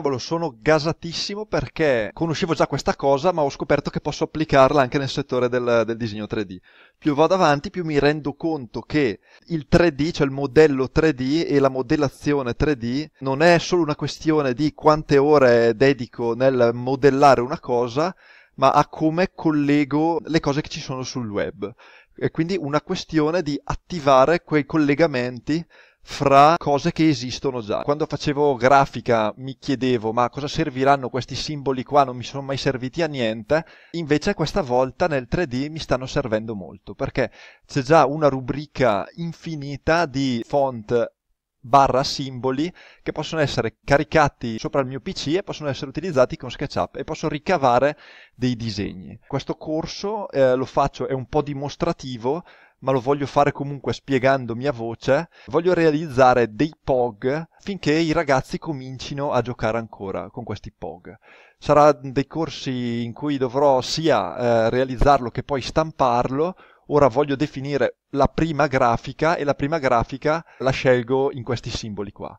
cavolo sono gasatissimo perché conoscevo già questa cosa ma ho scoperto che posso applicarla anche nel settore del, del disegno 3D. Più vado avanti più mi rendo conto che il 3D, cioè il modello 3D e la modellazione 3D non è solo una questione di quante ore dedico nel modellare una cosa, ma a come collego le cose che ci sono sul web. E quindi una questione di attivare quei collegamenti fra cose che esistono già. Quando facevo grafica mi chiedevo ma cosa serviranno questi simboli qua, non mi sono mai serviti a niente, invece questa volta nel 3D mi stanno servendo molto perché c'è già una rubrica infinita di font barra simboli che possono essere caricati sopra il mio PC e possono essere utilizzati con SketchUp e posso ricavare dei disegni. Questo corso eh, lo faccio, è un po' dimostrativo ma lo voglio fare comunque spiegando mia voce, voglio realizzare dei POG finché i ragazzi comincino a giocare ancora con questi POG. Sarà dei corsi in cui dovrò sia eh, realizzarlo che poi stamparlo, ora voglio definire la prima grafica e la prima grafica la scelgo in questi simboli qua.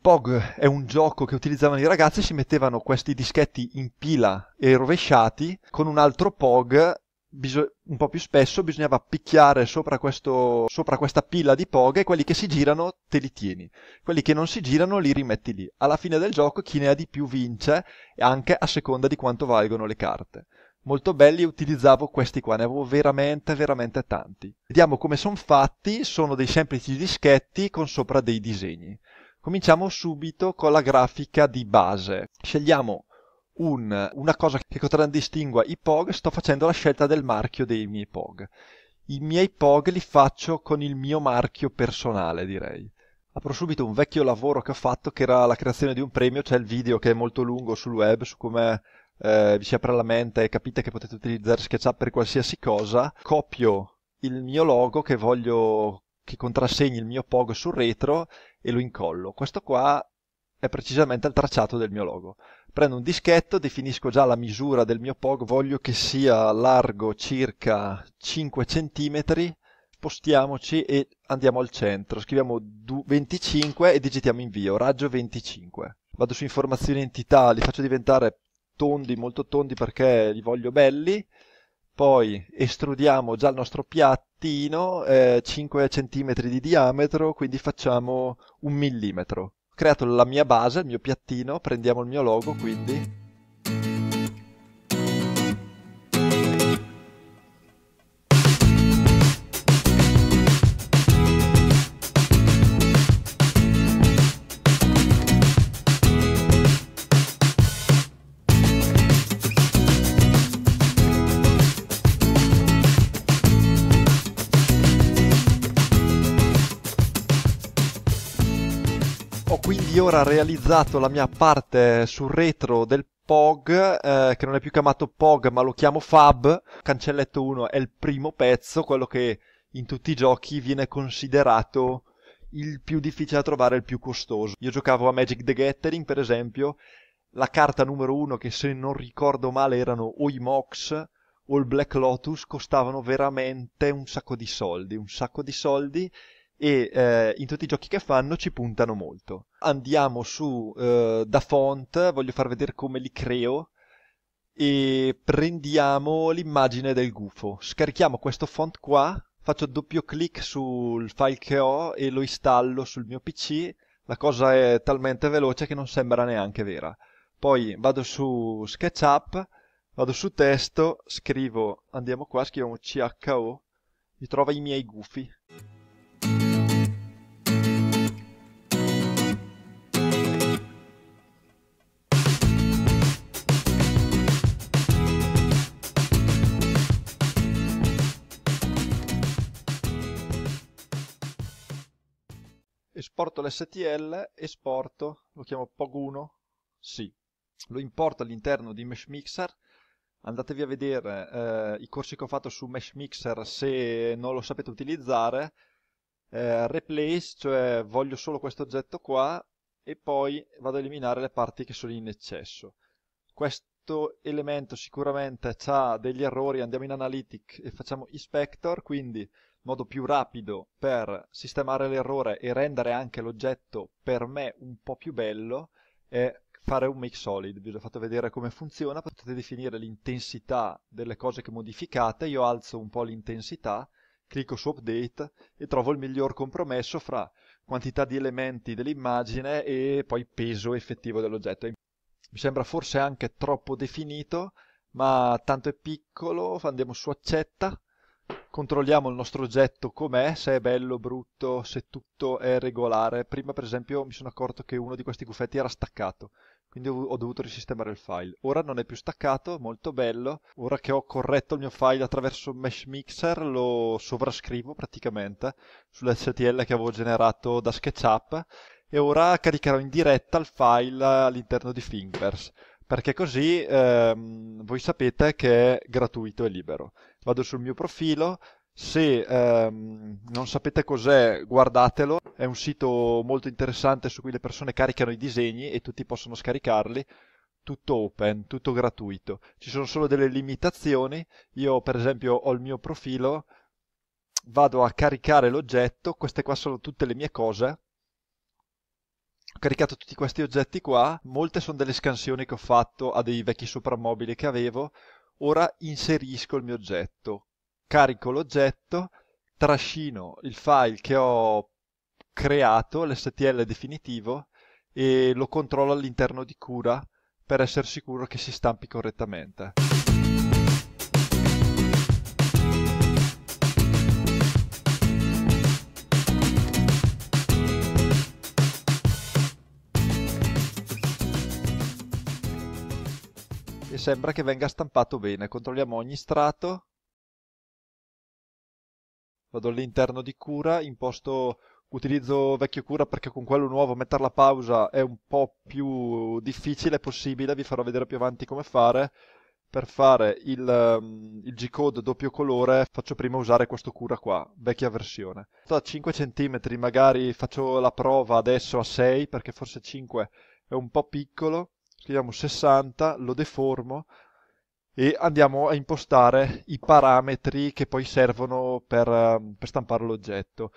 POG è un gioco che utilizzavano i ragazzi, si mettevano questi dischetti in pila e rovesciati con un altro POG un po' più spesso bisognava picchiare sopra, questo, sopra questa pila di pog e quelli che si girano te li tieni, quelli che non si girano li rimetti lì. Alla fine del gioco chi ne ha di più vince, anche a seconda di quanto valgono le carte. Molto belli, utilizzavo questi qua, ne avevo veramente, veramente tanti. Vediamo come sono fatti, sono dei semplici dischetti con sopra dei disegni. Cominciamo subito con la grafica di base. Scegliamo un, una cosa che contraddistingua i POG, sto facendo la scelta del marchio dei miei POG. I miei POG li faccio con il mio marchio personale, direi. Apro subito un vecchio lavoro che ho fatto, che era la creazione di un premio, c'è il video che è molto lungo sul web su come eh, vi si apre la mente e capite che potete utilizzare SketchUp per qualsiasi cosa. Copio il mio logo che voglio che contrassegni il mio POG sul retro e lo incollo. Questo qua è precisamente il tracciato del mio logo. Prendo un dischetto, definisco già la misura del mio POG, voglio che sia largo circa 5 cm, spostiamoci e andiamo al centro, scriviamo 25 e digitiamo invio, raggio 25. Vado su informazioni entità, li faccio diventare tondi, molto tondi perché li voglio belli, poi estrudiamo già il nostro piattino, eh, 5 cm di diametro, quindi facciamo un millimetro creato la mia base, il mio piattino, prendiamo il mio logo quindi ora realizzato la mia parte sul retro del Pog, eh, che non è più chiamato Pog ma lo chiamo Fab. Cancelletto 1 è il primo pezzo, quello che in tutti i giochi viene considerato il più difficile da trovare, il più costoso. Io giocavo a Magic the Gathering, per esempio, la carta numero 1 che se non ricordo male erano o i Mox o il Black Lotus costavano veramente un sacco di soldi, un sacco di soldi e eh, in tutti i giochi che fanno ci puntano molto. Andiamo su eh, da font, voglio far vedere come li creo e prendiamo l'immagine del gufo. Scarichiamo questo font qua, faccio doppio clic sul file che ho e lo installo sul mio PC. La cosa è talmente veloce che non sembra neanche vera. Poi vado su SketchUp, vado su testo, scrivo, andiamo qua, scriviamo CHO, mi trova i miei gufi. esporto l'STL, esporto, lo chiamo POG1, sì, lo importo all'interno di Mesh Mixer, andatevi a vedere eh, i corsi che ho fatto su Mesh Mixer se non lo sapete utilizzare, eh, replace, cioè voglio solo questo oggetto qua, e poi vado a eliminare le parti che sono in eccesso. Questo elemento sicuramente ha degli errori, andiamo in Analytic e facciamo Inspector, quindi modo più rapido per sistemare l'errore e rendere anche l'oggetto per me un po' più bello è fare un make solid, vi ho fatto vedere come funziona, potete definire l'intensità delle cose che modificate, io alzo un po' l'intensità, clicco su update e trovo il miglior compromesso fra quantità di elementi dell'immagine e poi peso effettivo dell'oggetto. Mi sembra forse anche troppo definito, ma tanto è piccolo, andiamo su accetta, controlliamo il nostro oggetto com'è, se è bello, brutto, se tutto è regolare. Prima per esempio mi sono accorto che uno di questi cuffetti era staccato, quindi ho dovuto risistemare il file. Ora non è più staccato, molto bello. Ora che ho corretto il mio file attraverso Mesh Mixer lo sovrascrivo praticamente sull'HTML che avevo generato da SketchUp e ora caricherò in diretta il file all'interno di Thingiverse perché così ehm, voi sapete che è gratuito e libero vado sul mio profilo, se ehm, non sapete cos'è, guardatelo. È un sito molto interessante su cui le persone caricano i disegni e tutti possono scaricarli. Tutto open, tutto gratuito. Ci sono solo delle limitazioni. Io, per esempio, ho il mio profilo, vado a caricare l'oggetto. Queste qua sono tutte le mie cose. Ho caricato tutti questi oggetti qua. Molte sono delle scansioni che ho fatto a dei vecchi soprammobili che avevo ora inserisco il mio oggetto, carico l'oggetto, trascino il file che ho creato, l'STL definitivo, e lo controllo all'interno di Cura per essere sicuro che si stampi correttamente. sembra che venga stampato bene. Controlliamo ogni strato. Vado all'interno di cura, imposto utilizzo vecchio cura perché con quello nuovo mettere la pausa è un po' più difficile, possibile, vi farò vedere più avanti come fare. Per fare il, ehm, il G-code doppio colore faccio prima usare questo cura qua, vecchia versione. Sto a 5 cm, magari faccio la prova adesso a 6 perché forse 5 è un po' piccolo scriviamo 60, lo deformo e andiamo a impostare i parametri che poi servono per, ehm, per stampare l'oggetto.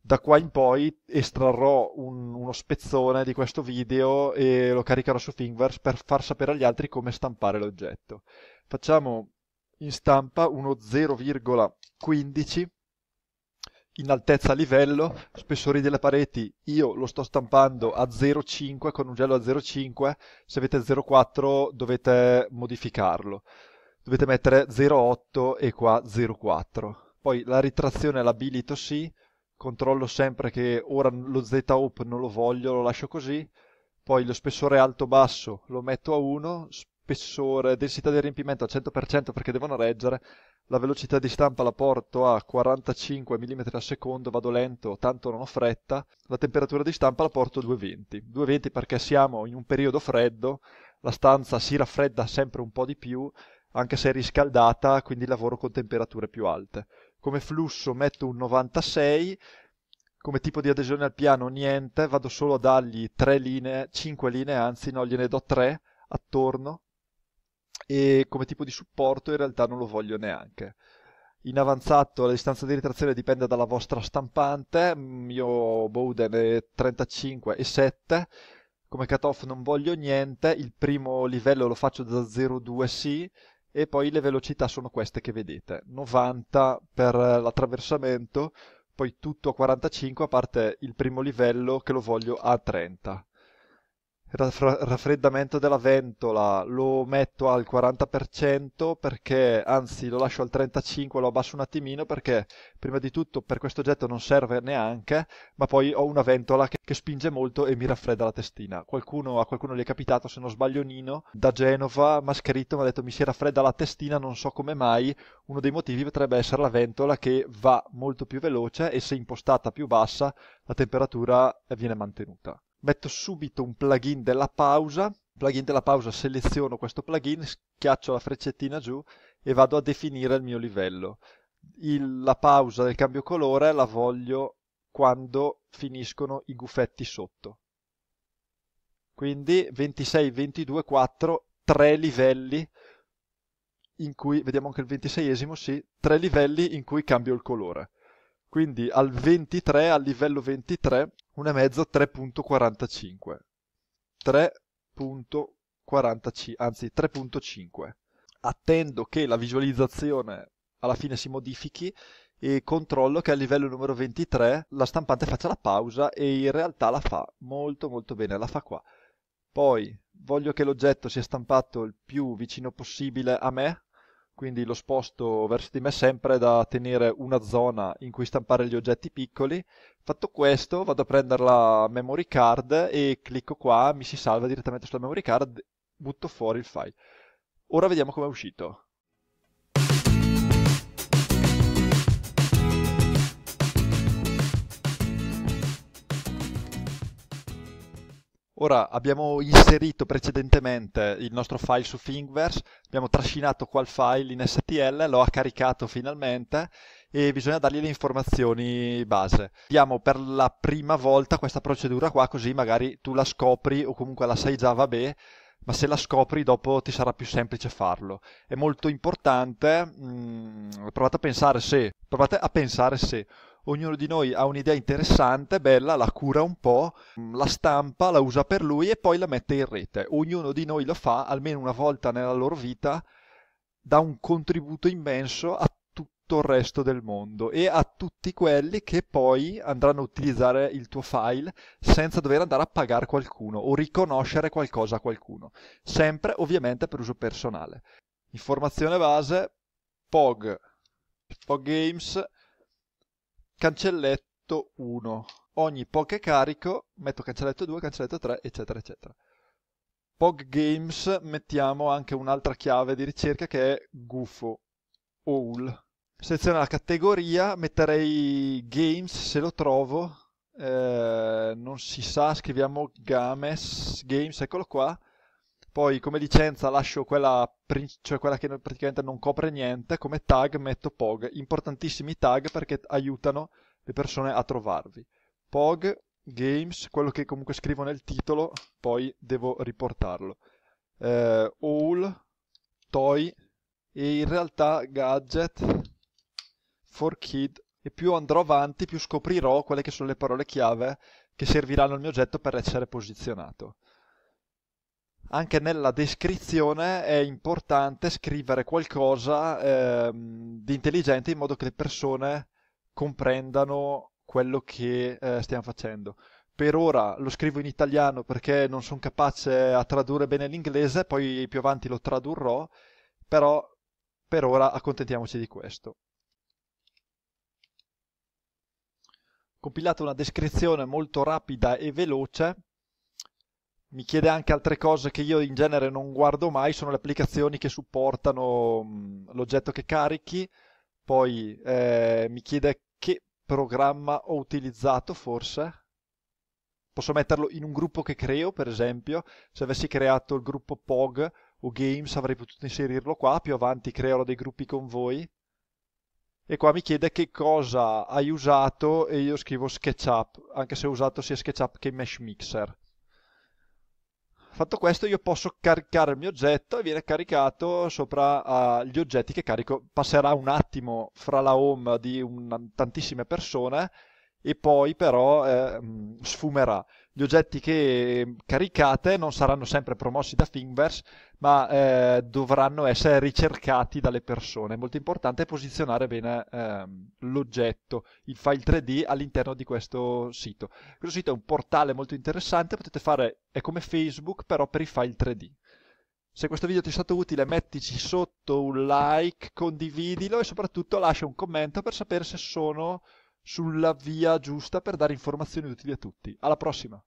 Da qua in poi estrarrò un, uno spezzone di questo video e lo caricherò su Thingiverse per far sapere agli altri come stampare l'oggetto. Facciamo in stampa uno 0,15 in altezza a livello, spessori delle pareti, io lo sto stampando a 0,5 con un gelo a 0,5, se avete 0,4 dovete modificarlo, dovete mettere 0,8 e qua 0,4. Poi la ritrazione l'abilito sì, controllo sempre che ora lo z-op non lo voglio, lo lascio così, poi lo spessore alto-basso lo metto a 1, spessore, densità di riempimento al 100% perché devono reggere, la velocità di stampa la porto a 45 mm al secondo, vado lento, tanto non ho fretta, la temperatura di stampa la porto a 220, 220 perché siamo in un periodo freddo, la stanza si raffredda sempre un po' di più, anche se è riscaldata, quindi lavoro con temperature più alte. Come flusso metto un 96, come tipo di adesione al piano niente, vado solo a dargli 3 linee, 5 linee, anzi no, gliene do 3 attorno e come tipo di supporto in realtà non lo voglio neanche. In avanzato la distanza di ritrazione dipende dalla vostra stampante, mm, io Bowden è 35,7, come cutoff non voglio niente, il primo livello lo faccio da 02 sì e poi le velocità sono queste che vedete, 90 per l'attraversamento, poi tutto a 45 a parte il primo livello che lo voglio a 30 raffra- raffreddamento della ventola lo metto al 40% perché, anzi lo lascio al 35%, lo abbasso un attimino perché prima di tutto per questo oggetto non serve neanche, ma poi ho una ventola che, che spinge molto e mi raffredda la testina. Qualcuno, a qualcuno gli è capitato, se non sbaglio Nino, da Genova mi ha scritto, mi ha detto mi si raffredda la testina, non so come mai, uno dei motivi potrebbe essere la ventola che va molto più veloce e se impostata più bassa la temperatura viene mantenuta metto subito un plugin della pausa, plugin della pausa seleziono questo plugin, schiaccio la freccettina giù e vado a definire il mio livello. Il, la pausa del cambio colore la voglio quando finiscono i gufetti sotto. Quindi 26, 22, 4, 3 livelli in cui, vediamo anche il 26esimo, sì, 3 livelli in cui cambio il colore. Quindi al 23, al livello 23, una mezza 3.45. 3.45, anzi 3.5. Attendo che la visualizzazione alla fine si modifichi e controllo che a livello numero 23 la stampante faccia la pausa e in realtà la fa molto molto bene, la fa qua. Poi voglio che l'oggetto sia stampato il più vicino possibile a me, quindi lo sposto verso di me sempre da tenere una zona in cui stampare gli oggetti piccoli. Fatto questo vado a prendere la memory card e clicco qua, mi si salva direttamente sulla memory card, butto fuori il file. Ora vediamo come è uscito. Ora abbiamo inserito precedentemente il nostro file su Thingiverse, abbiamo trascinato qua file in STL, lo ha caricato finalmente e bisogna dargli le informazioni base. Diamo per la prima volta questa procedura qua così magari tu la scopri o comunque la sai già vabbè ma se la scopri dopo ti sarà più semplice farlo. È molto importante, mh, mm, provate a pensare se, provate a pensare se ognuno di noi ha un'idea interessante, bella, la cura un po', la stampa, la usa per lui e poi la mette in rete. Ognuno di noi lo fa almeno una volta nella loro vita, dà un contributo immenso a tutto il resto del mondo e a tutti quelli che poi andranno a utilizzare il tuo file senza dover andare a pagare qualcuno o riconoscere qualcosa a qualcuno, sempre ovviamente per uso personale. Informazione base, POG, POG Games cancelletto 1. Ogni POG carico metto cancelletto 2, cancelletto 3, eccetera, eccetera. POG Games mettiamo anche un'altra chiave di ricerca che è gufo, all. Seleziono la categoria, metterei games se lo trovo, eh, non si sa, scriviamo games, games, eccolo qua. Poi come licenza lascio quella, cioè quella che praticamente non copre niente, come tag metto POG, importantissimi tag perché aiutano le persone a trovarvi. POG, Games, quello che comunque scrivo nel titolo, poi devo riportarlo. Eh, all, Toy e in realtà Gadget, for Kid e più andrò avanti più scoprirò quelle che sono le parole chiave che serviranno al mio oggetto per essere posizionato anche nella descrizione è importante scrivere qualcosa eh, di intelligente in modo che le persone comprendano quello che eh, stiamo facendo. Per ora lo scrivo in italiano perché non sono capace a tradurre bene l'inglese, poi più avanti lo tradurrò, però per ora accontentiamoci di questo. Compilate una descrizione molto rapida e veloce mi chiede anche altre cose che io in genere non guardo mai, sono le applicazioni che supportano mm, l'oggetto che carichi, poi eh, mi chiede che programma ho utilizzato forse. Posso metterlo in un gruppo che creo, per esempio, se avessi creato il gruppo POG o Games avrei potuto inserirlo qua, più avanti creerò dei gruppi con voi. E qua mi chiede che cosa hai usato e io scrivo SketchUp, anche se ho usato sia SketchUp che Mesh Mixer. Fatto questo io posso caricare il mio oggetto e viene caricato sopra uh, gli oggetti che carico. Passerà un attimo fra la home di un, tantissime persone e poi però eh, mm, sfumerà gli oggetti che ehm, caricate non saranno sempre promossi da Thingiverse, ma eh, dovranno essere ricercati dalle persone. È molto importante posizionare bene ehm, l'oggetto, il file 3D all'interno di questo sito. Questo sito è un portale molto interessante, potete fare, è come Facebook però per i file 3D. Se questo video ti è stato utile mettici sotto un like, condividilo e soprattutto lascia un commento per sapere se sono sulla via giusta per dare informazioni utili a tutti. Alla prossima!